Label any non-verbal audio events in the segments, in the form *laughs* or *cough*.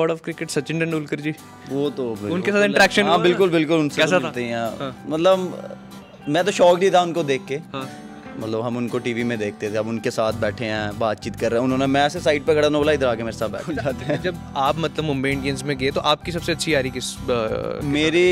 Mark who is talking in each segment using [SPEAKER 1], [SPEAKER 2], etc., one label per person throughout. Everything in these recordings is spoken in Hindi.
[SPEAKER 1] God of cricket Sachin Tendulkar ji वो तो उनके साथ इंटरेक्शन हाँ, बिल्कुल बिल्कुल उनसे कैसा था हाँ। हाँ। मतलब मैं तो शौक नहीं था उनको देख के मतलब हम उनको टीवी में देखते थे अब उनके साथ बैठे हैं बातचीत कर रहे हैं उन्होंने मैं ऐसे साइड पर खड़ा नोला इधर आके मेरे साथ बैठ *laughs* जाते हैं जब आप
[SPEAKER 2] मतलब मुंबई इंडियंस में गए तो आपकी सबसे अच्छी यारी किस मेरी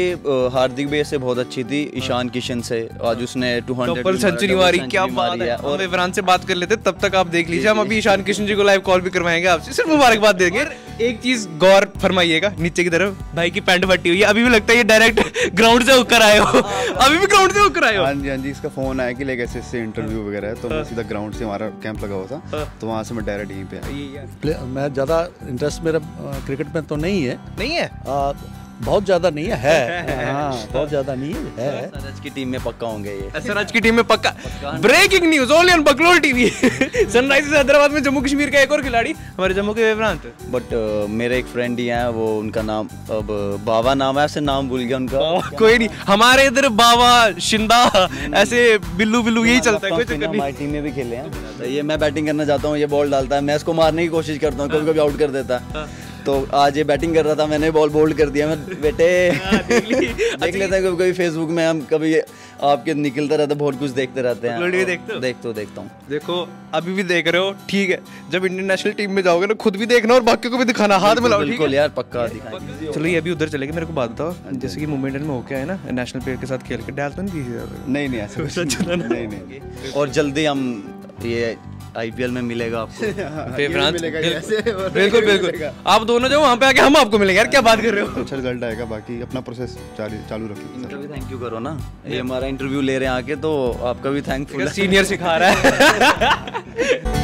[SPEAKER 1] हार्दिक भैया से बहुत अच्छी थी हाँ। ईशान किशन से आज उसने टू हंड्रेड सेंचुरी मारी क्या
[SPEAKER 2] बात है और
[SPEAKER 1] इमरान से बात कर
[SPEAKER 2] लेते तब तक आप देख लीजिए हम अभी ईशान किशन जी को लाइव कॉल भी करवाएंगे आपसे सिर्फ मुबारकबाद देंगे एक चीज गौर फरमाइएगा नीचे
[SPEAKER 3] की तरफ भाई की
[SPEAKER 2] पैंट फटी हुई है अभी भी लगता है ये डायरेक्ट ग्राउंड *laughs* से होकर आए हो हाँ। अभी भी ग्राउंड से होकर आए हो हाँ
[SPEAKER 3] जी हाँ जी इसका फोन आया कि लेके से इंटरव्यू हाँ। वगैरह है तो मैं हाँ। सीधा ग्राउंड से हमारा कैंप लगा हुआ था हाँ। तो वहाँ से मैं डायरेक्ट यहीं पे
[SPEAKER 4] आया मैं ज़्यादा इंटरेस्ट मेरा क्रिकेट में तो नहीं है नहीं है बहुत ज्यादा नहीं है, है। *laughs* है हाँ,
[SPEAKER 1] बहुत ज्यादा नहीं है सरज की टीम में पक्का होंगे ये *laughs* सरज की टीम में पक्का, breaking
[SPEAKER 4] news only on Baklol TV
[SPEAKER 2] Sunrisers Hyderabad में जम्मू कश्मीर का एक और खिलाड़ी
[SPEAKER 1] हमारे जम्मू के विभ्रांत बट uh, मेरे एक फ्रेंड ही हैं वो उनका नाम अब बाबा नाम है ऐसे नाम भूल गया उनका कोई नहीं हमारे इधर बाबा शिंदा ऐसे बिल्लू बिल्लू यही चलता है हमारी टीम में भी खेले हैं ये मैं बैटिंग करना चाहता हूँ ये बॉल डालता है मैं इसको मारने की कोशिश करता हूँ कभी कभी आउट कर देता है हाँ। तो आज ये बैटिंग कर रहा था मैंने बॉल बोल्ड कर दिया मैं बेटे हाँ, देख *laughs* अच्छा। लेते हैं कभी कभी फेसबुक में हम कभी आपके निकलता रहता बहुत कुछ देखते रहते हैं देखते हो देखता हूँ देखो
[SPEAKER 2] अभी भी देख रहे हो ठीक है जब इंडियन नेशनल टीम में जाओगे ना खुद भी देखना और बाकी को भी दिखाना हाथ मिलाओ बिल्कुल यार पक्का
[SPEAKER 1] चलो ये
[SPEAKER 2] अभी उधर चले गए मेरे को बात बताओ हाँ जैसे हाँ कि मोमेंटन में होके आए ना नेशनल प्लेयर के साथ
[SPEAKER 1] खेल के डाल तो नहीं *laughs* अच्छा, नहीं नहीं और जल्दी हम ये आईपीएल में मिलेगा आपको *laughs* हाँ, हाँ, बिल्कुल बिल्कुल आप दोनों जो वहाँ
[SPEAKER 3] पे आके हम आपको मिलेंगे यार क्या बात कर रहे हो *laughs* अच्छा रिजल्ट आएगा बाकी अपना प्रोसेस चालू रखिए
[SPEAKER 1] थैंक यू करो ना ये हमारा इंटरव्यू ले रहे हैं आके तो आपका भी थैंकफुल सीनियर सिखा रहा है *laughs*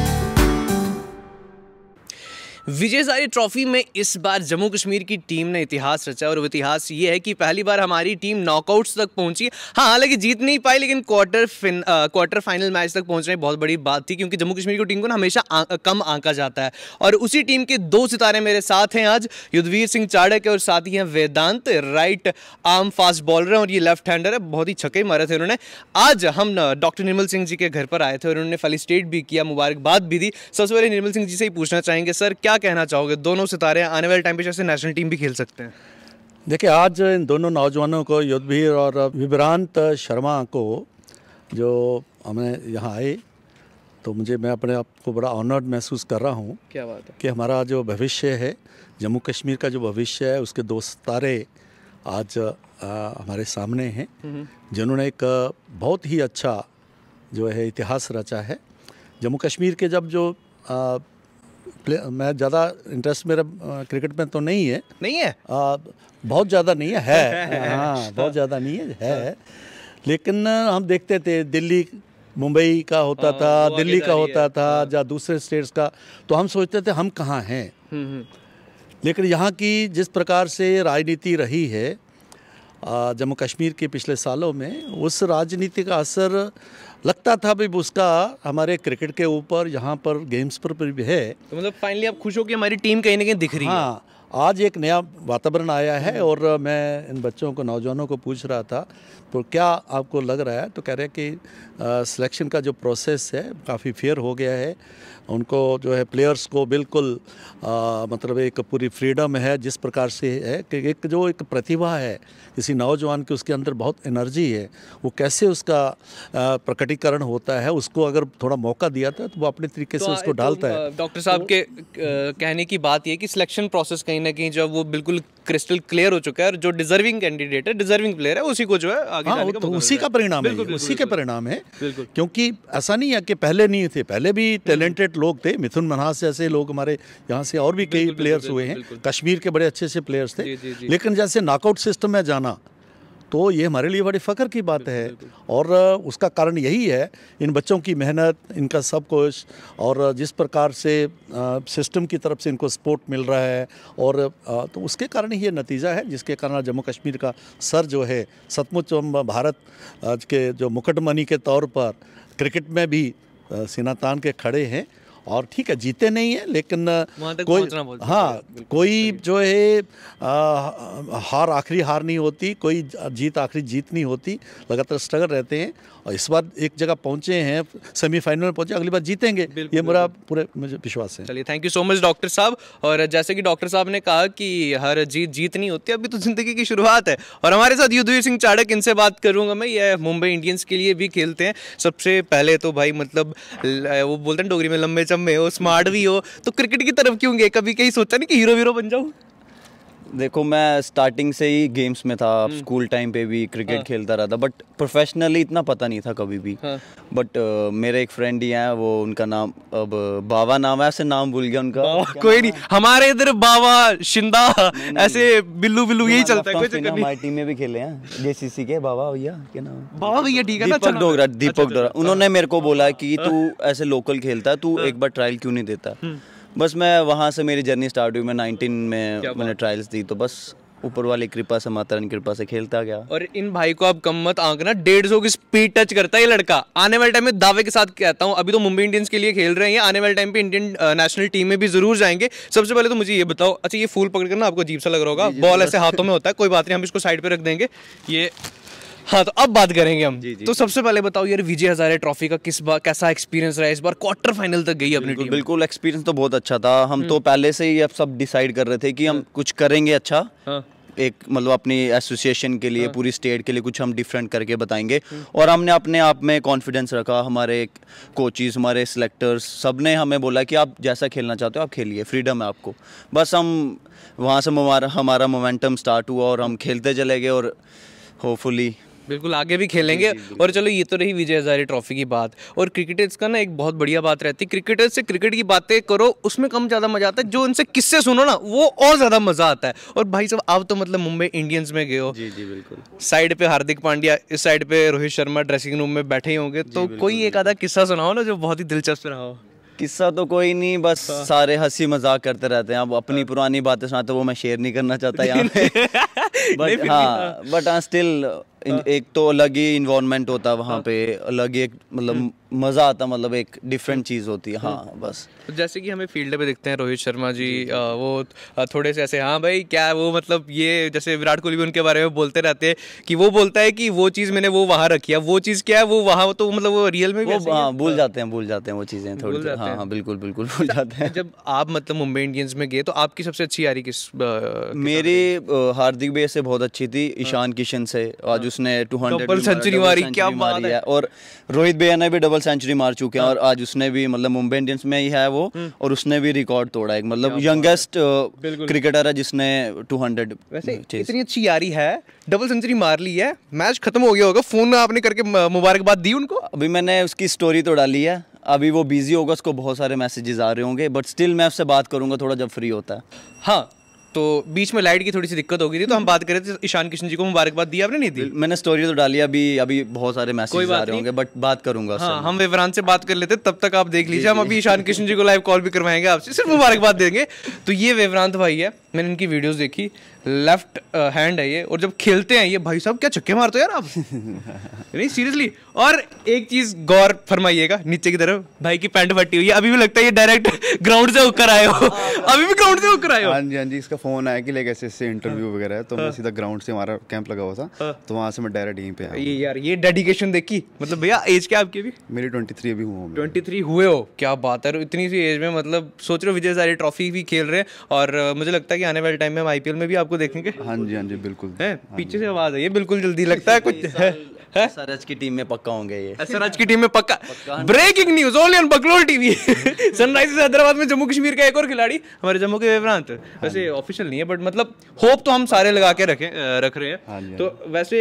[SPEAKER 2] विजय सारी ट्रॉफी में इस बार जम्मू कश्मीर की टीम ने इतिहास रचा और इतिहास ये है कि पहली बार हमारी टीम नॉकआउट्स तक पहुंची हाँ हालांकि जीत नहीं पाई लेकिन क्वार्टर क्वार्टर फाइनल मैच तक पहुंचने बहुत बड़ी बात थी क्योंकि जम्मू कश्मीर की टीम को ना हमेशा आ, कम आंका जाता है और उसी टीम के दो सितारे मेरे साथ हैं आज युद्धवीर सिंह चाड़क और साथ ही हैं Vedant right arm fast bowler हैं और ये लेफ्ट हैंडर है बहुत ही छक्के मारे थे उन्होंने आज हम डॉक्टर निर्मल सिंह जी के घर पर आए थे और उन्होंने फलिस्टेट भी किया मुबारकबाद भी दी सबसे पहले निर्मल सिंह जी से ही पूछना चाहेंगे सर क्या क्या कहना चाहोगे दोनों सितारे आने वाले टाइम पे जैसे नेशनल टीम भी खेल सकते हैं
[SPEAKER 4] देखिए आज इन दोनों नौजवानों को युद्धवीर और विभ्रांत शर्मा को जो हमें यहाँ आए तो मुझे मैं अपने आप को बड़ा ऑनर्ड महसूस कर रहा हूँ क्या बात है कि हमारा जो भविष्य है जम्मू कश्मीर का जो भविष्य है उसके दो सितारे आज आ, हमारे सामने हैं हम्म। जिन्होंने एक बहुत ही अच्छा जो है इतिहास रचा है जम्मू कश्मीर के जब जो आ, मैं ज़्यादा इंटरेस्ट मेरा क्रिकेट में तो नहीं है नहीं है आ, बहुत ज़्यादा नहीं है है *laughs* अच्छा। हाँ बहुत ज़्यादा नहीं है है लेकिन हम देखते थे दिल्ली मुंबई का होता हाँ, था दिल्ली का होता था या हाँ। दूसरे स्टेट्स का तो हम सोचते थे हम कहाँ हैं हम्म, हम्म। लेकिन यहाँ की जिस प्रकार से राजनीति रही है जम्मू कश्मीर के पिछले सालों में उस राजनीति का असर लगता था भी उसका हमारे क्रिकेट के ऊपर यहाँ पर गेम्स पर भी है
[SPEAKER 2] तो मतलब फाइनली आप खुश हो कि हमारी टीम कहीं ना कहीं दिख रही है हाँ
[SPEAKER 4] आज एक नया वातावरण आया है हम्म। और मैं इन बच्चों को नौजवानों को पूछ रहा था तो क्या आपको लग रहा है तो कह रहे हैं कि सिलेक्शन का जो प्रोसेस है काफ़ी फेयर हो गया है उनको जो है प्लेयर्स को बिल्कुल आ, मतलब एक पूरी फ्रीडम है जिस प्रकार से है कि एक जो एक प्रतिभा है किसी नौजवान की उसके अंदर बहुत एनर्जी है वो कैसे उसका प्रकटीकरण होता है उसको अगर थोड़ा मौका दिया था तो वो अपने तरीके से तो, उसको डालता तो, है
[SPEAKER 2] डॉक्टर साहब तो के कहने की बात यह कि सिलेक्शन प्रोसेस कहीं कहीं ना कहीं जो वो बिल्कुल क्रिस्टल क्लियर हो चुका है और जो डिजर्विंग कैंडिडेट है डिजर्विंग प्लेयर है उसी को जो है आगे हाँ, जाने का तो उसी का परिणाम है उसी के
[SPEAKER 4] परिणाम है क्योंकि ऐसा नहीं है कि पहले नहीं थे पहले भी टैलेंटेड लोग थे मिथुन मनहास जैसे लोग हमारे यहाँ से और भी कई प्लेयर्स हुए हैं कश्मीर के बड़े अच्छे से प्लेयर्स थे लेकिन जैसे नॉकआउट सिस्टम में जाना तो ये हमारे लिए बड़े फ़ख्र की बात है और उसका कारण यही है इन बच्चों की मेहनत इनका सब कुछ और जिस प्रकार से सिस्टम की तरफ से इनको सपोर्ट मिल रहा है और तो उसके कारण ही ये नतीजा है जिसके कारण जम्मू कश्मीर का सर जो है सतमुच भारत के जो मुकटमनी के तौर पर क्रिकेट में भी सिनातान के खड़े हैं और ठीक है जीते नहीं हाँ, है लेकिन कोई हाँ कोई जो है हार आखिरी हार नहीं होती कोई जीत आखिरी जीत नहीं होती लगातार स्ट्रगल रहते हैं और इस बार एक जगह पहुंचे हैं सेमीफाइनल में पहुंचे अगली बार जीतेंगे ये मेरा पूरे मुझे विश्वास है
[SPEAKER 2] चलिए thank you so much doctor साहब और जैसे कि डॉक्टर साहब ने कहा कि हर जीत जीत नहीं होती अभी तो जिंदगी की शुरुआत है और हमारे साथ युद्धवीर सिंह चाड़क इनसे बात करूंगा मैं ये मुंबई इंडियंस के लिए भी खेलते हैं सबसे पहले तो भाई मतलब वो बोलते हैं डोगरी में लंबे चम हो स्मार्ट भी हो तो क्रिकेट की तरफ क्यों गए कभी कहीं सोचा नहीं कि हीरो वीरो बन जाऊँ
[SPEAKER 1] देखो मैं स्टार्टिंग से ही गेम्स में था स्कूल टाइम हम्म। पे भी क्रिकेट हाँ। खेलता रहा था बट प्रोफेशनली इतना पता नहीं था कभी भी हाँ। बट uh, मेरे एक फ्रेंड ही हैं वो उनका नाम अब बाबा नाम है ऐसे नाम भूल गया उनका कोई नहीं हमारे इधर बाबा शिंदा ऐसे बिल्लू बिल्लू यही चलता है हमारी टीम में भी खेले हैं के बाबा भैया के नाम बाबा भैया ठीक है दीपक डोगरा अच्छा, दीपक डोगरा उन्होंने मेरे को हाँ। बोला की हाँ। तू ऐसे लोकल खेलता है तू हाँ। एक बार ट्रायल क्यों नहीं देता हम्म। बस मैं वहाँ से मेरी जर्नी स्टार्ट हुई मैं नाइनटीन में मैंने ट्रायल्स दी तो बस ऊपर वाली कृपा से माता रानी कृपा से खेलता गया
[SPEAKER 2] और इन भाई को आप कम मत आंकना डेढ़ सौ की स्पीड टच करता है ये लड़का आने वाले टाइम में दावे के साथ कहता हूँ अभी तो मुंबई इंडियंस के लिए खेल रहे हैं आने वाले टाइम पे इंडियन नेशनल टीम में भी जरूर जाएंगे सबसे पहले तो मुझे ये बताओ अच्छा ये फूल पकड़ कर ना आपको अजीब सा लग रहा होगा बॉल ऐसे हाथों में होता है कोई बात नहीं हम इसको साइड पर रख देंगे ये हाँ तो अब बात करेंगे हम जी,
[SPEAKER 1] जी, तो सबसे पहले बताओ यार विजय हजारे ट्रॉफी का किस बार कैसा एक्सपीरियंस रहा इस बार क्वार्टर फाइनल तक गई अपनी टीम बिल्कुल एक्सपीरियंस तो बहुत अच्छा था हम तो हम्म। पहले से ही अब सब डिसाइड कर रहे थे कि हम हाँ। कुछ करेंगे अच्छा हाँ। एक मतलब अपनी एसोसिएशन के लिए हाँ। पूरी स्टेट के लिए कुछ हम डिफरेंट करके बताएंगे हम्म। और हमने अपने आप में कॉन्फिडेंस रखा हमारे कोचिज हमारे सिलेक्टर्स सब ने हमें बोला कि आप जैसा खेलना चाहते हो आप खेलिए फ्रीडम है आपको बस हम वहाँ से हमारा हमारा मोमेंटम स्टार्ट हुआ और हम हम्म। खेलते चले गए और होपफुली
[SPEAKER 2] बिल्कुल आगे भी खेलेंगे और चलो ये तो रही विजय हजारी ट्रॉफी की बात और क्रिकेटर्स का ना एक बहुत बढ़िया बात रहती है क्रिकेटर्स से क्रिकेट की बातें करो उसमें कम ज़्यादा मजा आता है जो उनसे किससे सुनो ना वो और ज़्यादा मजा आता है और भाई साहब आप तो मतलब मुंबई इंडियंस में गए हो जी जी बिल्कुल साइड पे हार्दिक पांड्या इस
[SPEAKER 1] साइड पे रोहित शर्मा ड्रेसिंग रूम में बैठे ही होंगे तो कोई एक आधा किस्सा सुनाओ ना जो बहुत ही दिलचस्प रहा हो किस्सा तो कोई नहीं बस हाँ। सारे हंसी मजाक करते रहते हैं अब अपनी हाँ। पुरानी बातें सुनाते वो मैं शेयर नहीं करना चाहता *laughs* यहाँ पे बट हाँ बट हाँ स्टिल हाँ। एक तो अलग ही इन्वॉर्मेंट होता है वहाँ हाँ। पे अलग ही एक मतलब हम्म। मज़ा आता मतलब एक डिफरेंट चीज़ होती है हाँ बस
[SPEAKER 2] तो जैसे कि हमें फील्ड पे देखते हैं रोहित शर्मा जी, जी, जी। आ, वो थोड़े से ऐसे हाँ भाई क्या वो मतलब ये जैसे विराट कोहली भी उनके बारे में बोलते रहते हैं कि वो बोलता है कि वो चीज़ मैंने
[SPEAKER 1] वो वहाँ रखी है वो चीज़ क्या है वो वहाँ तो मतलब वो रियल में भी हाँ भूल जाते हैं भूल जाते हैं वो चीज़ें थोड़ी हाँ हाँ बिल्कुल बिल्कुल भूल अच्छा, जाते हैं जब आप मतलब मुंबई इंडियंस में गए तो आपकी सबसे अच्छी आ रही किस मेरी हार्दिक भैया से बहुत अच्छी थी हाँ। ईशान किशन से आज हाँ। उसने टू हंड्रेड सेंचुरी मारी क्या मारी है और रोहित भैया ने भी डबल डबल सेंचुरी मार चुके हैं और हाँ। आज उसने भी मतलब मुंबई इंडियंस में ही है वो हम्म। और उसने भी रिकॉर्ड तोड़ा एक मतलब यंगेस्ट क्रिकेटर है जिसने 200 वैसे इतनी अच्छी यारी है डबल सेंचुरी मार ली है मैच खत्म हो गया होगा फोन आपने करके मुबारकबाद दी उनको अभी मैंने उसकी स्टोरी तो डाली है अभी वो बिजी होगा उसको बहुत सारे मैसेजेस आ रहे होंगे बट स्टिल मैं उससे बात करूंगा थोड़ा जब फ्री होता है हाँ तो बीच में लाइट की थोड़ी सी दिक्कत हो गई थी तो हम बात कर रहे थे ईशान किशन जी को मुबारकबाद दी आपने नहीं दी मैंने स्टोरी तो डाली अभी अभी बहुत सारे मैसेज आ रहे होंगे बट बात करूंगा हाँ, हम
[SPEAKER 2] विवरान से बात कर लेते तब तक आप देख लीजिए हम अभी ईशान किशन जी को लाइव कॉल भी करवाएंगे आपसे सिर्फ मुबारकबाद देंगे तो ये विवरांत भाई है मैंने इनकी वीडियोज देखी लेफ्ट हैंड uh, है ये और जब खेलते हैं ये भाई साहब क्या छक्के मारते हो यार आप *laughs* नहीं सीरियसली और एक चीज गौर फरमाइएगा नीचे की तरफ भाई की पैंट फटी हुई
[SPEAKER 3] है अभी भी लगता है ये
[SPEAKER 2] डायरेक्ट
[SPEAKER 3] ग्राउंड से होकर आए हो हाँ।
[SPEAKER 2] अभी भी ग्राउंड से होकर आए हो हाँ
[SPEAKER 3] जी हाँ जी इसका फ़ोन आया कि लेके ऐसे ऐसे इंटरव्यू हाँ। वगैरह है तो मैं हाँ। सीधा ग्राउंड से हमारा कैंप लगा हुआ था हाँ। तो वहाँ से मैं डायरेक्ट यहीं पे आया ये यार ये डेडिकेशन देखी मतलब भैया एज क्या आपकी अभी मेरी ट्वेंटी थ्री अभी हुआ
[SPEAKER 2] ट्वेंटी थ्री हुए हो क्या बात है इतनी सी एज में मतलब सोच रहे हो विजय सारी ट्रॉफी भी खेल रहे हैं और मुझे लगता है कि आने वाले टाइम में हम आईपीएल में भी आपको देखेंगे
[SPEAKER 3] हाँ जी हाँ जी बिल्कुल
[SPEAKER 2] है पीछे से आवाज़ आई है बिल्कुल जल्दी लगता है *laughs* कुछ है सरज की टीम में पक्का होंगे ये सरज की टीम में पक्का, breaking news only on Baglor TV Sunrisers Hyderabad में जम्मू कश्मीर का एक और खिलाड़ी हमारे जम्मू के वेवरांत वैसे ऑफिस ऑफिशियल नहीं है बट मतलब होप तो हम सारे लगा के रखे
[SPEAKER 3] रख रहे हैं हाँ, हाँ
[SPEAKER 2] तो वैसे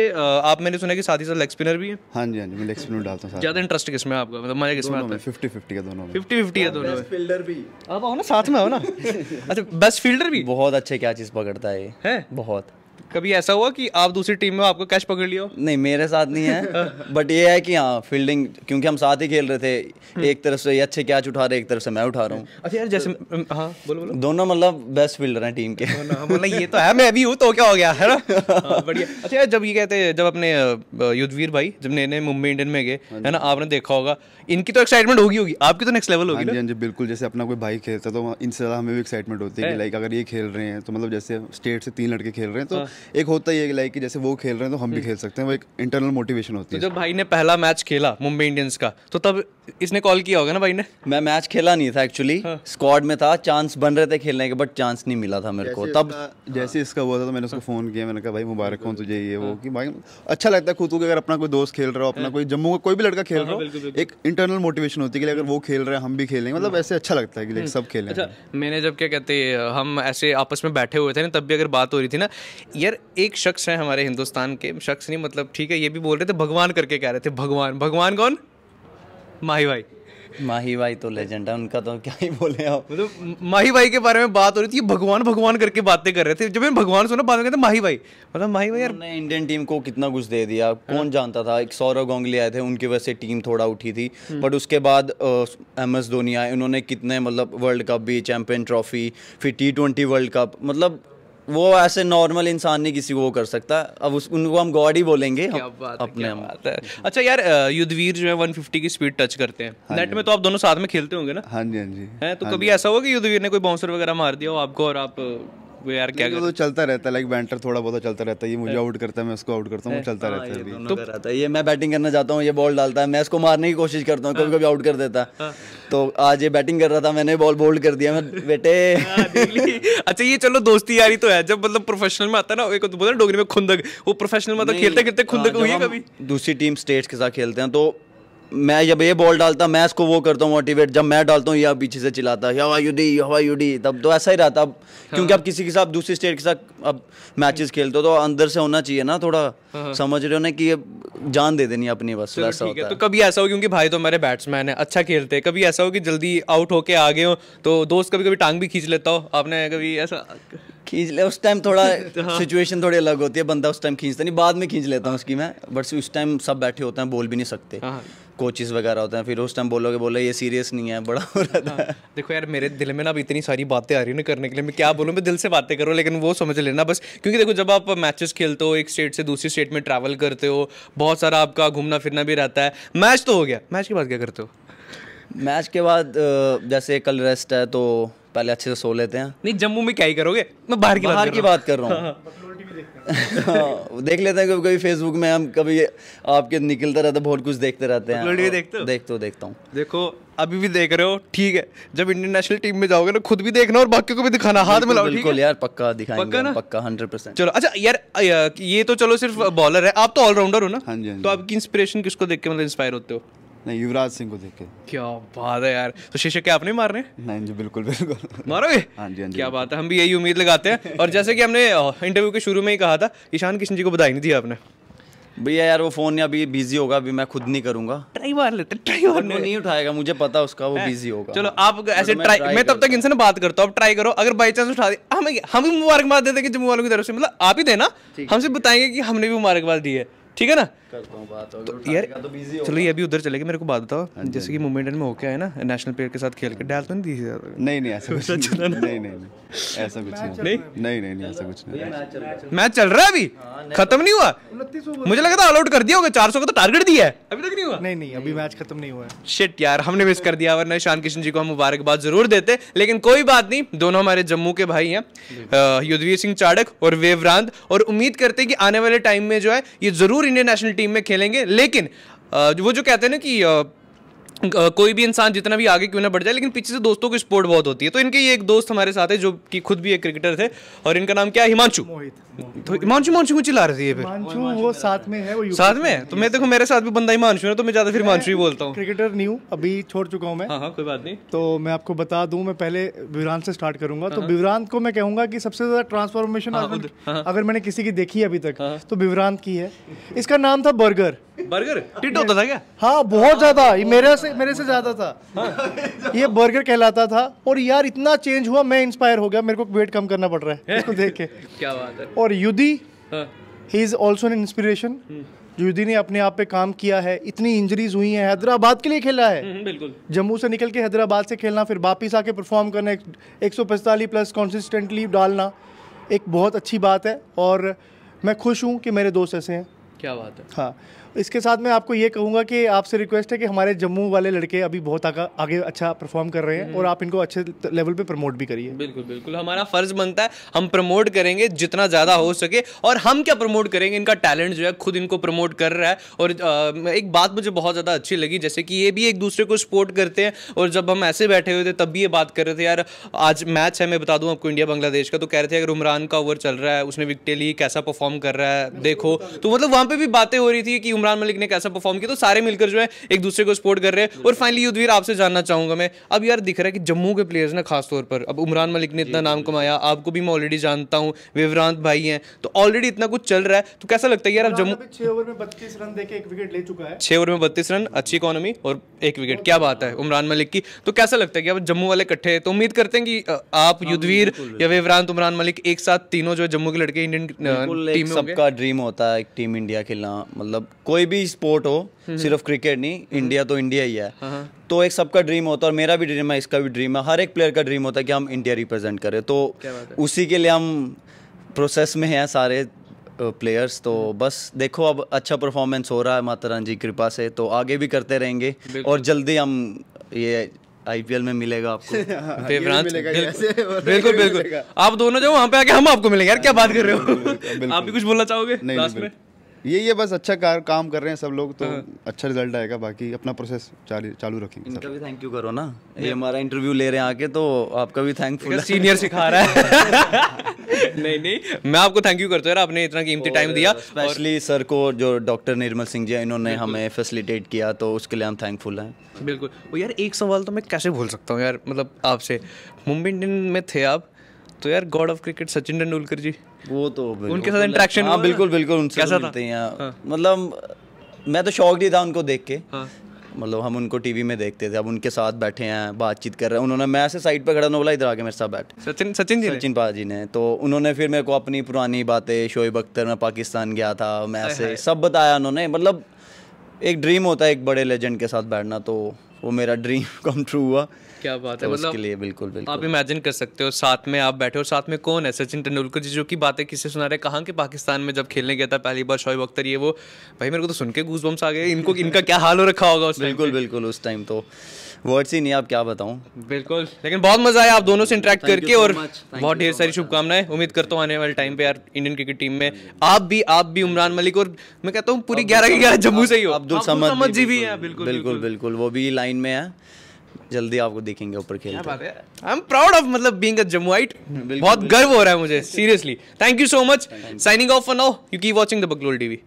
[SPEAKER 2] आप मैंने सुना कि साथ ही साथ
[SPEAKER 3] लेग स्पिनर भी है हाँ जी हाँ जी मैं लेग स्पिनर डालता हूँ ज़्यादा
[SPEAKER 2] इंटरेस्ट किस में आपका मतलब मजा किस में आता है
[SPEAKER 3] फिफ्टी फिफ्टी का दोनों फिफ्टी फिफ्टी है दोनों
[SPEAKER 1] फील्डर भी आप आओ ना साथ में आओ ना *laughs* अच्छा बेस्ट फील्डर भी बहुत अच्छे क्या चीज़ पकड़ता है बहुत कभी ऐसा हुआ
[SPEAKER 2] कि आप दूसरी टीम में आपको कैच पकड़ लियो
[SPEAKER 1] नहीं मेरे साथ नहीं है बट ये है कि हाँ फील्डिंग क्योंकि हम साथ ही खेल रहे थे हम्म। एक तरफ से ये अच्छे कैच उठा रहे एक तरफ से मैं उठा रहा हूँ
[SPEAKER 2] अच्छा यार जैसे हाँ बोलो बोलो
[SPEAKER 1] दोनों मतलब बेस्ट फील्डर हैं टीम के हाँ, मतलब ये
[SPEAKER 2] तो है मैं भी हूँ तो क्या हो गया है ना हाँ,
[SPEAKER 1] बढ़िया अच्छा यार जब ये कहते हैं जब अपने युद्धवीर
[SPEAKER 2] भाई जब नए मुंबई इंडियन में गए हाँ है ना आपने देखा होगा इनकी तो एक्साइटमेंट होगी होगी
[SPEAKER 3] आपकी तो नेक्स्ट लेवल होगी हाँ जी बिल्कुल जैसे अपना कोई भाई खेलता तो इनसे ज़्यादा हमें भी एक्साइटमेंट होती है लाइक अगर ये खेल रहे हैं तो मतलब जैसे स्टेट से तीन लड़के खेल रहे हैं तो एक होता ही है लाइक जैसे वो खेल रहे हैं तो हम भी हम्म। खेल सकते हैं वो एक इंटरनल मोटिवेशन
[SPEAKER 1] होती तो है जब भाई ने पहला मैच खेला मुंबई इंडियंस का तो तब इसने कॉल किया होगा ना भाई ने मैं मैच खेला नहीं था एक्चुअली स्क्वाड हाँ। में था चांस बन रहे थे खेलने के बट चांस नहीं मिला था मेरे को तब जैसे हाँ। इसका हुआ था तो मैंने उसको फ़ोन हाँ। किया मैंने कहा भाई मुबारक हो तुझे ये वो कि भाई अच्छा लगता है खुद को अगर अपना
[SPEAKER 3] कोई दोस्त खेल रहा हो अपना कोई जम्मू का कोई भी लड़का खेल रहा हो एक इंटरनल मोटिवेशन होती है कि अगर वो खेल रहे हैं हम भी खेलेंगे मतलब ऐसे अच्छा लगता है कि सब खेलें अच्छा
[SPEAKER 2] मैंने जब क्या कहते हम ऐसे आपस में बैठे हुए थे ना तब भी अगर बात हो रही थी ना ये यार एक शख्स है हमारे हिंदुस्तान के शख्स नहीं मतलब ठीक है ये भी बोल रहे थे भगवान करके कह रहे थे भगवान भगवान कौन माही भाई माही भाई तो लेजेंड
[SPEAKER 1] है उनका तो क्या ही बोले आप मतलब माही भाई के बारे में बात हो रही थी भगवान भगवान करके बातें कर रहे थे जब मैंने भगवान सुना बात करते माही भाई मतलब माही भाई यार इंडियन टीम को कितना कुछ दे दिया कौन जानता था एक सौरव गांगुली आए थे उनकी वजह से टीम थोड़ा उठी थी बट हम्म। उसके बाद एम एस धोनी आए उन्होंने कितने मतलब वर्ल्ड कप भी चैंपियन ट्रॉफी फिर टी वर्ल्ड कप मतलब वो ऐसे नॉर्मल इंसान नहीं किसी को वो कर सकता अब उस उनको हम गॉड ही बोलेंगे क्या बात अपने क्या
[SPEAKER 2] बात है अच्छा यार युद्धवीर जो है 150 की स्पीड टच करते हैं हाँ नेट में तो आप दोनों साथ में खेलते होंगे ना
[SPEAKER 3] हाँ जी हाँ जी है तो हाँ कभी
[SPEAKER 2] ऐसा हुआ कि युद्धवीर ने कोई बाउंसर वगैरह मार दिया हो आपको और आप वो यार क्या तो
[SPEAKER 1] चलता रहता है लाइक बैंटर थोड़ा बहुत चलता रहता है ये मुझे आउट करता है मैं उसको आउट करता हूँ चलता हाँ, रहता है तो रहता है ये मैं बैटिंग करना चाहता हूँ ये बॉल डालता है मैं इसको मारने की कोशिश करता हूँ कभी कभी आउट कर देता हाँ। तो आज ये बैटिंग कर रहा था मैंने बॉल बोल्ड कर दिया मैं बेटे हाँ,
[SPEAKER 2] अच्छा ये चलो दोस्ती यारी तो है जब मतलब प्रोफेशनल में आता ना एक तो बोलते डोगरी में खुंदक वो प्रोफेशनल मतलब खेलते खेलते खुंदक हुई है कभी
[SPEAKER 1] दूसरी टीम स्टेट्स के साथ खेलते हैं तो मैं जब ये बॉल डालता मैं इसको वो करता हूँ मोटिवेट जब मैं डालता हूँ या पीछे से चिल्लाता हवा यूडी हवा यूडी तब तो ऐसा ही रहता अब हाँ। क्योंकि अब किसी के साथ दूसरी स्टेट के साथ अब मैचेस खेलते हो तो अंदर से होना चाहिए ना थोड़ा हाँ, हाँ। समझ रहे हो ना कि ये जान दे देनी अपनी बस ऐसा होता तो है तो
[SPEAKER 2] कभी ऐसा हो क्योंकि भाई तो हमारे बैट्समैन है अच्छा खेलते हैं कभी ऐसा हो कि जल्दी आउट होके आ गए हो तो दोस्त कभी कभी टांग भी खींच लेता हो आपने कभी ऐसा
[SPEAKER 1] खींच ले उस टाइम थोड़ा सिचुएशन *laughs* तो हाँ। थोड़ी अलग होती है बंदा उस टाइम खींचता नहीं बाद में खींच लेता हूँ उसकी मैं बट उस टाइम सब बैठे होते हैं बोल भी नहीं सकते कोचिज हाँ। वगैरह होते हैं फिर उस टाइम बोलोगे बोले ये सीरियस नहीं है बड़ा हो रहा था हाँ। देखो यार मेरे दिल में ना अभी इतनी सारी बातें आ रही ना करने के लिए मैं क्या बोलूँ मैं दिल से बातें करूँ लेकिन वो
[SPEAKER 2] समझ लेना बस क्योंकि देखो जब आप मैचेस खेलते हो एक स्टेट से दूसरी स्टेट में ट्रैवल करते हो बहुत सारा आपका घूमना फिरना भी रहता है मैच तो हो गया मैच के बाद क्या करते हो
[SPEAKER 1] मैच के बाद जैसे कल रेस्ट है तो पहले अच्छे से सो लेते हैं नहीं जम्मू
[SPEAKER 2] में क्या ही करोगे
[SPEAKER 1] मैं बाहर की बाहर की बात कर रहा हूँ हाँ, हाँ। हाँ, देख लेते हैं कभी कभी फेसबुक में हम कभी आपके निकलता रहता बहुत कुछ देखते रहते हैं देखते हो देखते हो देखता हूँ
[SPEAKER 2] देखो अभी भी देख रहे हो ठीक है जब इंडियन नेशनल टीम में जाओगे ना खुद भी देखना और बाकी को भी दिखाना हाथ में बिल्कुल यार पक्का दिखाएंगे पक्का ना पक्का हंड्रेड परसेंट चलो अच्छा यार ये तो चलो सिर्फ बॉलर है आप तो ऑलराउंडर हो ना हाँ जी तो आपकी इंस्पिरेशन किसको देख के मतलब इंस्पायर होते हो नहीं युवराज सिंह को देखे क्या बात है यार तो शीशे क्या आप नहीं मार रहे
[SPEAKER 3] नहीं जी बिल्कुल बिल्कुल मारोगे हाँ जी हाँ जी क्या
[SPEAKER 2] बात है हम भी यही उम्मीद लगाते हैं और जैसे कि
[SPEAKER 1] हमने इंटरव्यू के शुरू में ही कहा था ईशान किशन जी को बधाई नहीं दी आपने भैया यार वो फोन या अभी बिजी होगा अभी मैं खुद नहीं करूंगा ट्राई मार लेते ट्राई मार नहीं उठाएगा मुझे पता उसका वो बिजी होगा चलो आप ऐसे ट्राई मैं, तब
[SPEAKER 2] तक इनसे ना बात करता हूँ आप ट्राई
[SPEAKER 1] करो अगर बाई चांस उठा दे
[SPEAKER 2] हम हम भी मुबारकबाद देते कि जम्मू वालों की तरफ से मतलब आप ही देना हमसे बताएंगे कि हमने भी मुबारकबाद दी है ठीक है ना करता हूँ बात तो यार तो चलो ये अभी उधर चले गए मेरे को बात बताओ हाँ जैसे हाँ कि मोमेंटन में होके आए ना नेशनल प्लेयर के साथ
[SPEAKER 3] खेल के डाल तो नहीं दी नहीं नहीं ऐसा कुछ *laughs* अच्छा नहीं नहीं
[SPEAKER 1] नहीं ऐसा कुछ नहीं
[SPEAKER 3] नहीं नहीं ऐसा कुछ नहीं
[SPEAKER 2] मैच चल रहा है अभी हाँ, खत्म तो- नहीं हुआ मुझे लगा था ऑल आउट कर दिया होगा चार का
[SPEAKER 5] तो टारगेट दिया है अभी तक नहीं हुआ नहीं नहीं अभी मैच खत्म नहीं हुआ है
[SPEAKER 2] शिट यार हमने मिस कर दिया वरना ईशान किशन जी को हम मुबारकबाद जरूर देते लेकिन कोई बात नहीं दोनों हमारे जम्मू के भाई हैं युद्धवीर सिंह चाड़क और वेवरांत और उम्मीद करते हैं कि आने वाले टाइम में जो है ये जरूर इंडियन नेशनल टीम में खेलेंगे लेकिन वो जो कहते हैं ना कि कोई भी इंसान जितना भी आगे क्यों ना बढ़ जाए लेकिन पीछे से दोस्तों की सपोर्ट बहुत होती है तो इनके ये एक दोस्त हमारे साथ है जो कि खुद भी एक क्रिकेटर थे और इनका नाम क्या है हिमांशु तो हिमांशु हिमांशु को चिल्ला रही है फिर
[SPEAKER 5] वो साथ में है वो साथ में
[SPEAKER 2] तो मैं देखो मेरे साथ भी बंदा हिमांशु है तो मैं ज़्यादा फिर हिमांशु ही बोलता हूँ
[SPEAKER 5] क्रिकेटर नहीं हूँ अभी छोड़ चुका हूँ मैं हाँ, हाँ, कोई बात नहीं तो मैं आपको बता दू मैं पहले विवरान से स्टार्ट करूंगा हाँ, तो विवरान को मैं कहूंगा की सबसे ज़्यादा ट्रांसफॉर्मेशन अगर मैंने किसी की देखी है अभी तक तो विवरान की है इसका नाम था बर्गर बर्गर टिट होता तो था क्या हाँ बहुत ज़्यादा मेरे से मेरे से ज़्यादा था ये बर्गर कहलाता था और यार इतना चेंज हुआ मैं इंस्पायर हो गया मेरे को वेट कम करना पड़ रहा है इसको देख के
[SPEAKER 2] क्या बात है और युदी ही
[SPEAKER 5] इज़ ऑल्सो एन इंस्पिरेशन जुदी ने अपने आप पे काम किया है इतनी इंजरीज हुई हैं हैदराबाद के लिए खेला है हम्म, बिल्कुल जम्मू से निकल के हैदराबाद से खेलना फिर वापिस आके परफॉर्म करना एक सौ प्लस कॉन्सिस्टेंटली डालना एक बहुत अच्छी बात है और मैं खुश हूँ कि मेरे दोस्त ऐसे हैं क्या बात है हाँ इसके साथ मैं आपको ये कहूँगा कि आपसे रिक्वेस्ट है कि हमारे जम्मू वाले लड़के अभी बहुत आगे, आगे अच्छा परफॉर्म कर रहे हैं हम्म। और आप इनको अच्छे लेवल पे प्रमोट भी करिए
[SPEAKER 2] बिल्कुल बिल्कुल हमारा फ़र्ज़ बनता है हम प्रमोट करेंगे जितना ज़्यादा हो सके और हम क्या प्रमोट करेंगे इनका टैलेंट जो है खुद इनको प्रमोट कर रहा है और एक बात मुझे बहुत ज़्यादा अच्छी लगी जैसे कि ये भी एक दूसरे को सपोर्ट करते हैं और जब हम ऐसे बैठे हुए थे तब भी ये बात कर रहे थे यार आज मैच है मैं बता दूँ आपको इंडिया बांग्लादेश का तो कह रहे थे अगर उमरान का ओवर चल रहा है उसने विकटे ली कैसा परफॉर्म कर रहा है देखो तो मतलब वहाँ पर भी बातें हो रही थी कि उमरान मलिक ने कैसा परफॉर्म किया तो सारे मिलकर जो है एक दूसरे को सपोर्ट कर रहे हैं और फाइनली युद्धवीर आपसे जानना चाहूंगा मैं अब यार दिख रहा है कि जम्मू के प्लेयर्स ना खासतौर पर अब उमरान मलिक ने इतना नाम कमाया आपको भी मैं ऑलरेडी जानता हूँ विवरांत भाई हैं तो ऑलरेडी इतना कुछ चल रहा है तो कैसा लगता है यार अब जम्मू
[SPEAKER 5] छह ओवर में बत्तीस रन देखे एक विकेट ले चुका है
[SPEAKER 2] छह ओवर में बत्तीस रन अच्छी इकोनॉमी और एक विकेट क्या बात है उमरान मलिक की तो कैसा लगता है कि अब जम्मू वाले इकट्ठे तो उम्मीद करते हैं कि आप हाँ, युद्धवीर या विवरांत तो उमरान मलिक एक साथ तीनों
[SPEAKER 1] जो जम्मू के लड़के इंडियन टीम में सबका ड्रीम होता है टीम इंडिया खेलना मतलब कोई भी स्पोर्ट हो हम्म, हम्म। सिर्फ क्रिकेट नहीं इंडिया हम्म, तो इंडिया ही है हाँ, हाँ। तो एक सबका ड्रीम होता है और मेरा भी ड्रीम है इसका भी ड्रीम है हर एक प्लेयर का ड्रीम होता है कि हम इंडिया रिप्रेजेंट करें तो उसी के लिए हम प्रोसेस में हैं सारे प्लेयर्स तो बस देखो अब अच्छा परफॉर्मेंस हो रहा है माता रानी जी कृपा से तो आगे भी करते रहेंगे और जल्दी हम ये आईपीएल में मिलेगा आपको *laughs* हाँ, बिल्कुल बिल्कुल आप दोनों जो वहाँ पे आके हम आपको मिलेंगे यार क्या बात कर रहे हो आप भी कुछ बोलना चाहोगे लास्ट में
[SPEAKER 3] ये ये बस अच्छा कार, काम कर रहे हैं सब लोग तो हाँ। अच्छा रिजल्ट आएगा बाकी अपना प्रोसेस चालू रखेंगे इनका भी थैंक यू करो ना ये हमारा
[SPEAKER 1] इंटरव्यू ले रहे हैं आके तो आपका भी थैंकफुल सीनियर सिखा रहा है *laughs* नहीं नहीं मैं आपको थैंक यू करता हूँ आपने इतना कीमती टाइम दिया स्पेशली सर को जो डॉक्टर निर्मल सिंह जी इन्होंने हमें फैसिलिटेट किया तो उसके लिए हम थैंकफुल हैं बिल्कुल यार एक सवाल तो मैं कैसे भूल सकता
[SPEAKER 2] हूँ यार मतलब आपसे मुंबई इंडियन में थे आप तो यार god of cricket Sachin Tendulkar ji
[SPEAKER 1] वो तो उनके साथ इंटरेक्शन हाँ बिल्कुल बिल्कुल उनसे कैसा तो मिलते हैं हाँ।, हाँ। मतलब मैं तो शौक ही था उनको देख के हाँ। मतलब हम उनको टीवी में देखते थे अब उनके साथ बैठे हैं बातचीत कर रहे हैं उन्होंने मैं ऐसे साइड पर खड़ा बोला इधर आके मेरे साथ बैठ सचिन सचिन जी सचिन पाजी ने तो उन्होंने फिर मेरे को अपनी पुरानी बातें शोएब अख्तर में पाकिस्तान गया था मैं ऐसे सब बताया उन्होंने मतलब एक ड्रीम होता है एक बड़े लेजेंड के साथ बैठना तो वो मेरा ड्रीम कम ट्रू हुआ
[SPEAKER 2] क्या बात है तो मतलब लिए बिल्कुल बिल्कुल आप इमेजिन कर सकते हो साथ में आप बैठे हो साथ में कौन है सचिन तेंदुलकर जी जो की बातें किसे सुना रहे कहाँ के पाकिस्तान में जब खेलने गया था पहली बार शोएब अख्तर ये वो भाई मेरे को तो सुन के घूस बम्स
[SPEAKER 1] आ गए इनको इनका क्या हाल हो रखा होगा बिल्कुल बिल्कुल उस टाइम तो वर्ड्स ही नहीं आप क्या बताऊं
[SPEAKER 2] बिल्कुल लेकिन बहुत मजा आया आप दोनों से इंटरेक्ट करके और
[SPEAKER 1] बहुत ढेर सारी शुभकामनाएं उम्मीद करता हूँ आने वाले
[SPEAKER 2] टाइम पे यार इंडियन क्रिकेट टीम में आप भी आप भी उमरान मलिक और मैं कहता हूँ पूरी ग्यारह की ग्यारह जम्मू से ही हो अब्दुल समद जी भी है बिल्कुल बिल्कुल
[SPEAKER 1] बिल्कुल वो भी लाइन में है जल्दी आपको देखेंगे ऊपर खेलते आई एम प्राउड ऑफ मतलब बीइंग अ जम्मूइट बहुत गर्व हो रहा है मुझे seriously
[SPEAKER 2] thank you so much signing off for now you keep watching the Baglol TV